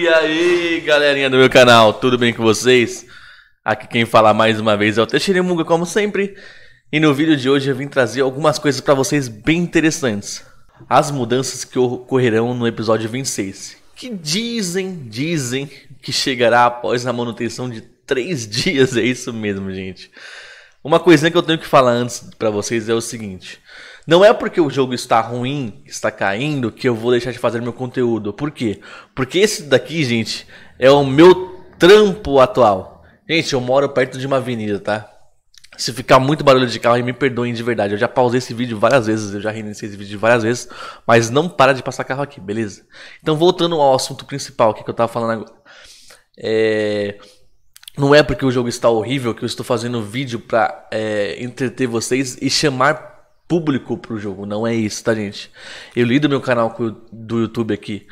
E aí, galerinha do meu canal, tudo bem com vocês? Aqui quem fala mais uma vez é o Teixeira Munga, como sempre. E no vídeo de hoje eu vim trazer algumas coisas para vocês bem interessantes. As mudanças que ocorrerão no episódio 26, que dizem, dizem que chegará após a manutenção de 3 dias. É isso mesmo, gente. Uma coisinha que eu tenho que falar antes para vocês é o seguinte. Não é porque o jogo está ruim, está caindo, que eu vou deixar de fazer meu conteúdo. Por quê? Porque esse daqui, gente, é o meu trampo atual. Gente, eu moro perto de uma avenida, tá? Se ficar muito barulho de carro, me perdoem de verdade. Eu já pausei esse vídeo várias vezes, eu já reiniciei esse vídeo várias vezes, mas não para de passar carro aqui, beleza? Então, voltando ao assunto principal que eu tava falando agora. É... Não é porque o jogo está horrível que eu estou fazendo vídeo para é, entreter vocês e chamar público pro jogo. Não é isso, tá, gente? Eu lido meu canal do YouTube aqui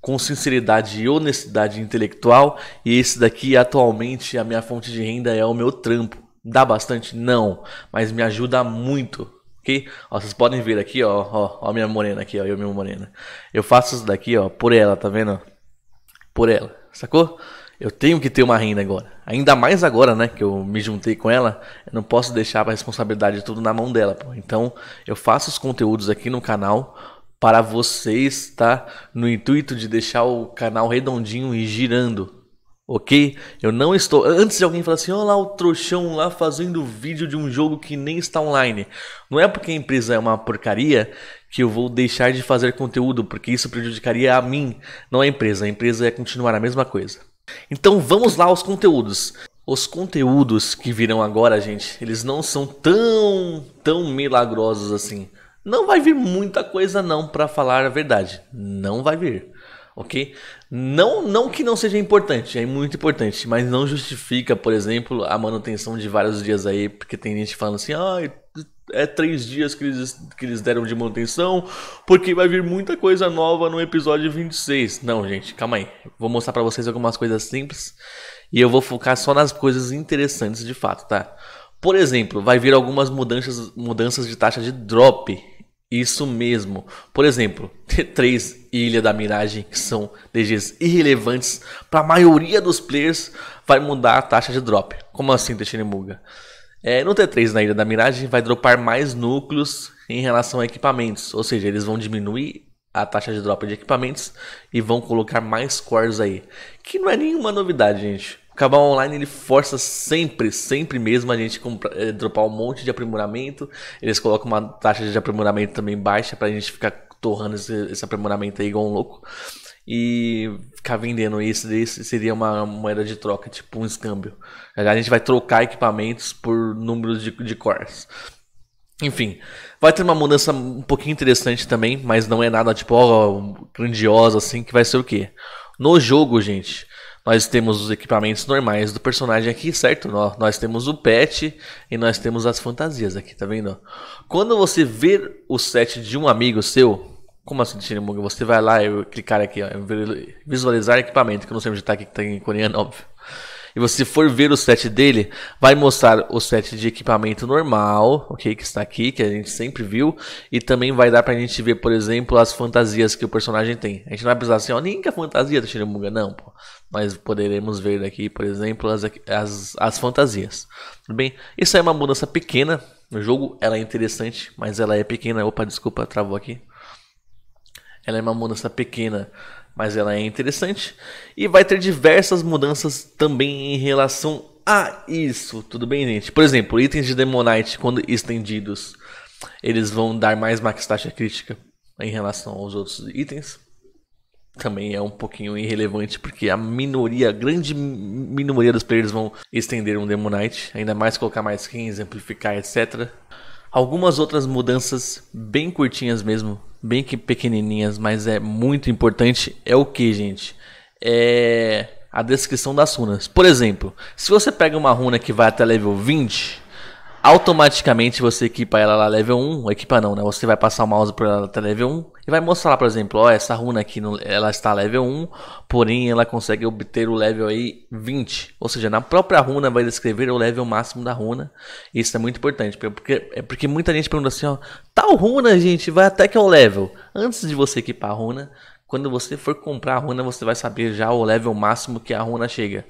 com sinceridade e honestidade intelectual. E esse daqui, atualmente, a minha fonte de renda é o meu trampo. Dá bastante? Não, mas me ajuda muito. Ok? Ó, vocês podem ver aqui, ó, ó, ó a minha morena aqui, ó, eu minha morena. Eu faço isso daqui, ó, por ela, tá vendo? Por ela, sacou? eu tenho que ter uma renda agora. Ainda mais agora, né, que eu me juntei com ela, eu não posso deixar a responsabilidade de tudo na mão dela. Pô. Então, eu faço os conteúdos aqui no canal para vocês, tá? No intuito de deixar o canal redondinho e girando, ok? Eu não estou. Antes de alguém falar assim, olha lá o trouxão lá fazendo vídeo de um jogo que nem está online. Não é porque a empresa é uma porcaria que eu vou deixar de fazer conteúdo, porque isso prejudicaria a mim, não a empresa. A empresa é continuar a mesma coisa. Então vamos lá aos conteúdos. Os conteúdos que virão agora, gente, eles não são tão, tão milagrosos assim. Não vai vir muita coisa não, para falar a verdade. Não vai vir, ok? Não, não que não seja importante, é muito importante, mas não justifica, por exemplo, a manutenção de vários dias aí, porque tem gente falando assim, "Ai, é três dias que eles, que eles deram de manutenção, porque vai vir muita coisa nova no episódio 26. Não, gente, calma aí. Vou mostrar para vocês algumas coisas simples e eu vou focar só nas coisas interessantes de fato, tá? Por exemplo, vai vir algumas mudanças, mudanças de taxa de drop. Isso mesmo. Por exemplo, T3 e Ilha da Miragem, que são DGs irrelevantes para a maioria dos players, vai mudar a taxa de drop. Como assim, Teixeira Muga? É, no T3, na Ilha da Miragem, vai dropar mais núcleos em relação a equipamentos, ou seja, eles vão diminuir a taxa de drop de equipamentos e vão colocar mais cores aí, que não é nenhuma novidade, gente. O Cabal Online ele força sempre, sempre mesmo a gente comprar, eh, dropar um monte de aprimoramento. Eles colocam uma taxa de aprimoramento também baixa para a gente ficar torrando esse, esse aprimoramento aí igual um louco e ficar vendendo isso, isso seria uma moeda de troca, tipo um escâmbio. A gente vai trocar equipamentos por números de, de cores. Enfim, vai ter uma mudança um pouquinho interessante também, mas não é nada tipo oh, grandiosa assim, que vai ser o quê? No jogo, gente, nós temos os equipamentos normais do personagem aqui, certo? Nós temos o pet e nós temos as fantasias aqui, tá vendo? Quando você ver o set de um amigo seu, como assim, Shinimoga? Você vai lá e clicar aqui, ó, visualizar equipamento, que eu não sei onde está aqui, que está em coreano, óbvio. E você for ver o set dele, vai mostrar o set de equipamento normal, ok? Que está aqui, que a gente sempre viu. E também vai dar pra gente ver, por exemplo, as fantasias que o personagem tem. A gente não vai precisar assim, ó, nem que a fantasia do Shiramuga, não, pô. Mas poderemos ver aqui, por exemplo, as, as, as fantasias. Tudo bem? Isso é uma mudança pequena no jogo, ela é interessante, mas ela é pequena. Opa, desculpa, travou aqui. Ela é uma mudança pequena, mas ela é interessante. E vai ter diversas mudanças também em relação a isso, tudo bem, gente? Por exemplo, itens de Demonite, quando estendidos, eles vão dar mais max taxa crítica em relação aos outros itens. Também é um pouquinho irrelevante, porque a minoria, a grande minoria dos players vão estender um Demonite, ainda mais colocar mais skins, amplificar, etc. Algumas outras mudanças bem curtinhas mesmo bem que pequenininhas, mas é muito importante, é o que, gente? É a descrição das runas. Por exemplo, se você pega uma runa que vai até level 20, automaticamente você equipa ela lá level 1, equipa não, né? Você vai passar o mouse para ela até level 1 e vai mostrar lá, por exemplo, ó, essa runa aqui, no, ela está level 1, porém ela consegue obter o level aí 20. Ou seja, na própria runa vai descrever o level máximo da runa. Isso é muito importante, porque é porque muita gente pergunta assim, ó, tal runa, gente, vai até que é o level. Antes de você equipar a runa, quando você for comprar a runa, você vai saber já o level máximo que a runa chega.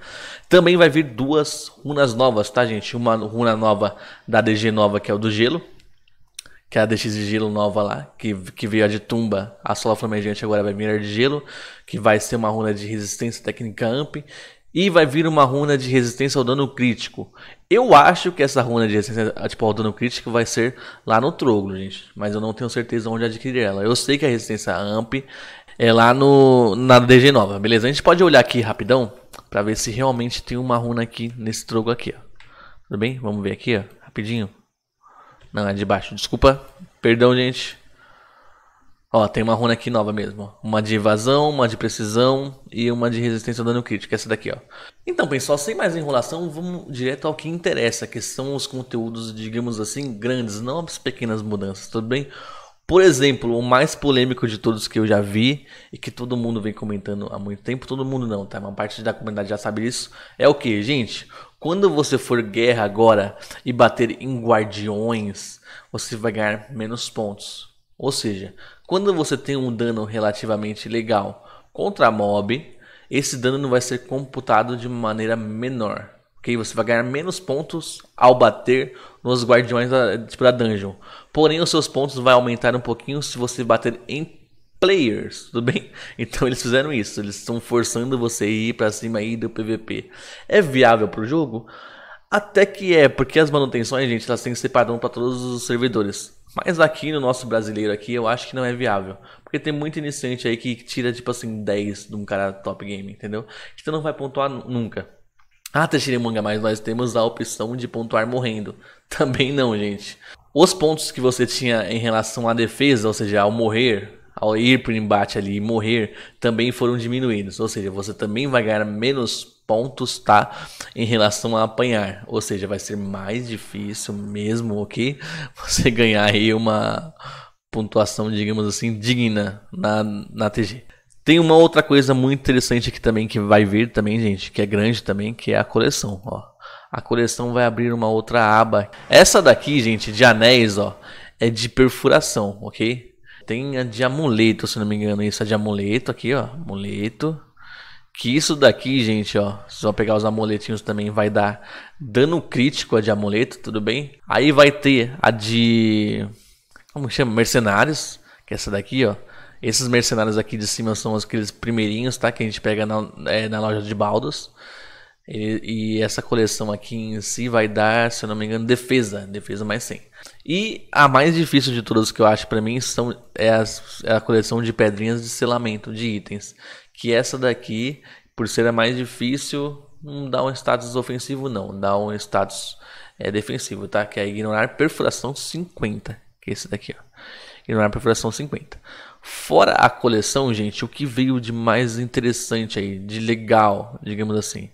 Também vai vir duas runas novas, tá, gente? Uma runa nova da DG nova, que é o do gelo. Que é a DX de gelo nova lá, que, que veio a de tumba. A sola flamejante agora vai vir a de gelo, que vai ser uma runa de resistência técnica amp. E vai vir uma runa de resistência ao dano crítico. Eu acho que essa runa de resistência tipo, ao dano crítico vai ser lá no Troglo, gente. Mas eu não tenho certeza onde adquirir ela. Eu sei que a resistência AMP é lá no, na DG Nova, beleza? A gente pode olhar aqui rapidão para ver se realmente tem uma runa aqui nesse troco aqui, ó. Tudo bem? Vamos ver aqui, ó, rapidinho. Não, é de baixo, desculpa. Perdão, gente. Ó, tem uma runa aqui nova mesmo. Uma de evasão, uma de precisão e uma de resistência ao dano crítico, essa daqui, ó. Então, pessoal, sem mais enrolação, vamos direto ao que interessa, que são os conteúdos, digamos assim, grandes, não as pequenas mudanças, tudo bem? Por exemplo, o mais polêmico de todos que eu já vi e que todo mundo vem comentando há muito tempo, todo mundo não, tá? Uma parte da comunidade já sabe disso. É o que, gente? Quando você for guerra agora e bater em guardiões, você vai ganhar menos pontos. Ou seja, quando você tem um dano relativamente legal contra mob, esse dano não vai ser computado de maneira menor. Ok? Você vai ganhar menos pontos ao bater nos guardiões da, tipo, da dungeon. Porém, os seus pontos vai aumentar um pouquinho se você bater em players, tudo bem? Então eles fizeram isso, eles estão forçando você a ir para cima aí do PVP. É viável pro jogo? Até que é, porque as manutenções, gente, elas têm que ser padrão para todos os servidores. Mas aqui no nosso brasileiro aqui, eu acho que não é viável. Porque tem muito iniciante aí que tira, tipo assim, 10 de um cara top game, entendeu? Então não vai pontuar nunca. Ah, manga, mas nós temos a opção de pontuar morrendo. Também não, gente. Os pontos que você tinha em relação à defesa, ou seja, ao morrer, ao ir para o embate ali e morrer, também foram diminuídos. Ou seja, você também vai ganhar menos pontos, tá? Em relação a apanhar. Ou seja, vai ser mais difícil mesmo, ok? Você ganhar aí uma pontuação, digamos assim, digna na, na TG. Tem uma outra coisa muito interessante aqui também que vai vir também, gente, que é grande também, que é a coleção, ó. A coleção vai abrir uma outra aba. Essa daqui, gente, de anéis, ó, é de perfuração, ok? Tem a de amuleto, se não me engano, isso é de amuleto aqui, ó, amuleto. Que isso daqui, gente, ó, se vão pegar os amuletinhos também, vai dar dano crítico a de amuleto, tudo bem? Aí vai ter a de... como chama? Mercenários, que é essa daqui, ó esses mercenários aqui de cima são aqueles primeirinhos, tá? Que a gente pega na, é, na loja de baldos. E, e, essa coleção aqui em si vai dar, se eu não me engano, defesa, defesa mais 100. E a mais difícil de todas que eu acho para mim são é, as, é a coleção de pedrinhas de selamento de itens, que essa daqui, por ser a mais difícil, não dá um status ofensivo não, dá um status é, defensivo, tá? Que é ignorar perfuração 50, que é esse daqui, ó. Ignorar perfuração 50. Fora a coleção, gente, o que veio de mais interessante aí, de legal, digamos assim?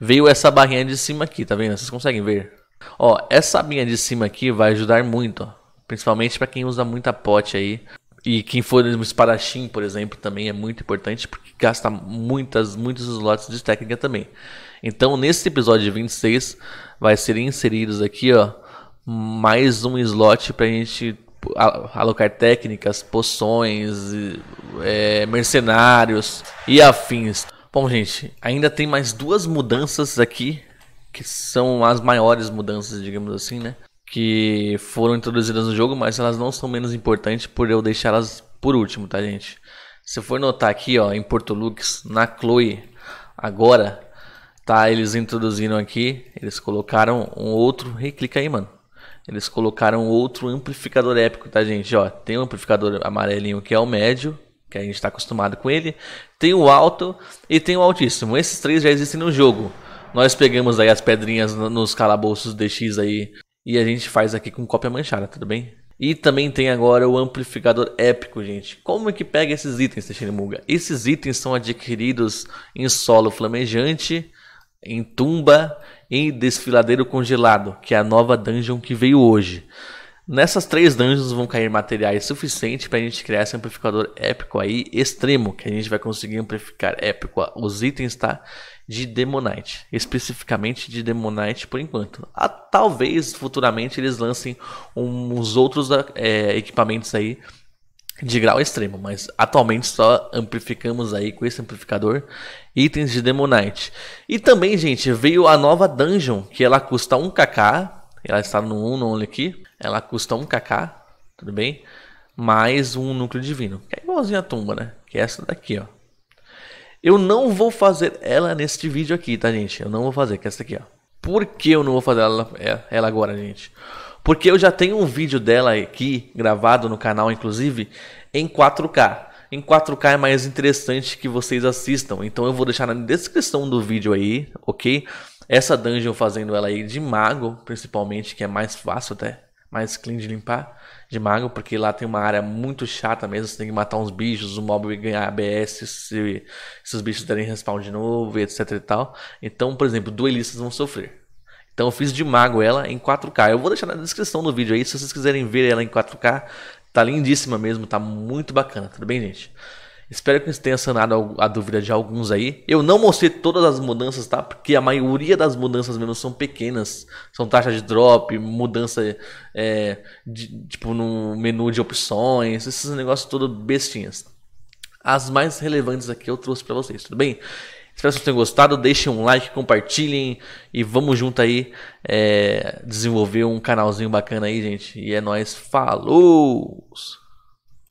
Veio essa barrinha de cima aqui, tá vendo? Vocês conseguem ver? Ó, essa barrinha de cima aqui vai ajudar muito, ó. Principalmente para quem usa muita pote aí. E quem for no espadachim, por exemplo, também é muito importante, porque gasta muitas, muitos slots de técnica também. Então, nesse episódio 26, vai ser inseridos aqui, ó, mais um slot para a gente alocar técnicas, poções, é, mercenários e afins. Bom, gente, ainda tem mais duas mudanças aqui, que são as maiores mudanças, digamos assim, né? Que foram introduzidas no jogo, mas elas não são menos importantes por eu deixá-las por último, tá, gente? Se for notar aqui, ó, em Porto Lux, na Chloe, agora, tá? Eles introduziram aqui, eles colocaram um outro. E clica aí, mano. Eles colocaram outro amplificador épico, tá, gente? Ó, tem um amplificador amarelinho que é o médio, que a gente está acostumado com ele. Tem o alto e tem o altíssimo. Esses três já existem no jogo. Nós pegamos aí as pedrinhas nos calabouços DX aí e a gente faz aqui com cópia manchada, tudo bem? E também tem agora o amplificador épico, gente. Como é que pega esses itens, Teixeira Esses itens são adquiridos em solo flamejante, em tumba em Desfiladeiro Congelado, que é a nova dungeon que veio hoje. Nessas três dungeons vão cair materiais suficientes para a gente criar esse amplificador épico aí extremo, que a gente vai conseguir amplificar épico os itens tá de Demonite, especificamente de Demonite por enquanto. Ah, talvez futuramente eles lancem uns outros é, equipamentos aí de grau extremo, mas atualmente só amplificamos aí com esse amplificador itens de Demonite. E também, gente, veio a nova dungeon, que ela custa 1kk, ela está no 1 no aqui, ela custa 1kk, tudo bem? Mais um núcleo divino, que é igualzinho a tumba, né? Que é essa daqui, ó. Eu não vou fazer ela neste vídeo aqui, tá, gente? Eu não vou fazer, que é essa aqui, ó. Por que eu não vou fazer ela, é, ela agora, gente? Porque eu já tenho um vídeo dela aqui, gravado no canal, inclusive, em 4K. Em 4K é mais interessante que vocês assistam. Então eu vou deixar na descrição do vídeo aí, ok? Essa dungeon fazendo ela aí de mago, principalmente, que é mais fácil até. Mais clean de limpar de mago, porque lá tem uma área muito chata mesmo, você tem que matar uns bichos, o mob ganhar ABS se, se os bichos derem respawn de novo, etc e tal. Então, por exemplo, duelistas vão sofrer. Então eu fiz de mago ela em 4K. Eu vou deixar na descrição do vídeo aí, se vocês quiserem ver ela em 4K. Tá lindíssima mesmo, tá muito bacana, tudo bem, gente? Espero que isso tenha sanado a dúvida de alguns aí. Eu não mostrei todas as mudanças, tá? Porque a maioria das mudanças mesmo são pequenas. São taxa de drop, mudança é, de, tipo no menu de opções, esses negócios todo bestinhas. As mais relevantes aqui eu trouxe para vocês, tudo bem? Espero que vocês tenham gostado. Deixem um like, compartilhem e vamos junto aí é, desenvolver um canalzinho bacana aí, gente. E é nóis. Falou!